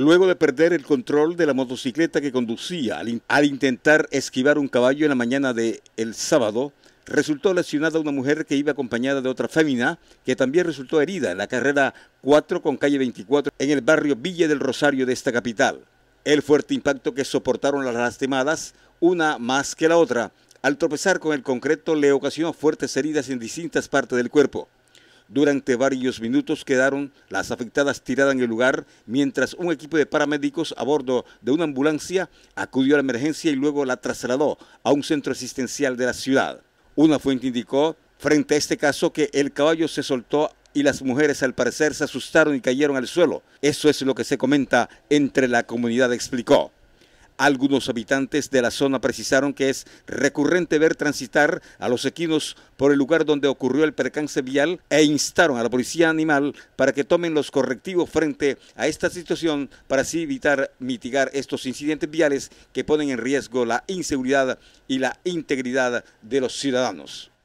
luego de perder el control de la motocicleta que conducía al, intentar esquivar un caballo en la mañana del el sábado, resultó lesionada una mujer que iba acompañada de otra fémina, que también resultó herida en la carrera 4 con calle 24 en el barrio Villa del Rosario de esta capital. El fuerte impacto que soportaron las lastimadas, una más que la otra, al tropezar con el concreto le ocasionó fuertes heridas en distintas partes del cuerpo. Durante varios minutos quedaron las afectadas tiradas en el lugar mientras un equipo de paramédicos a bordo de una ambulancia acudió a la emergencia y luego la trasladó a un centro asistencial de la ciudad. Una fuente indicó frente a este caso que el caballo se soltó y las mujeres al parecer se asustaron y cayeron al suelo. Eso es lo que se comenta entre la comunidad, explicó. Algunos habitantes de la zona precisaron que es recurrente ver transitar a los equinos por el lugar donde ocurrió el percance vial e instaron a la policía animal para que tomen los correctivos frente a esta situación para así evitar mitigar estos incidentes viales que ponen en riesgo la inseguridad y la integridad de los ciudadanos.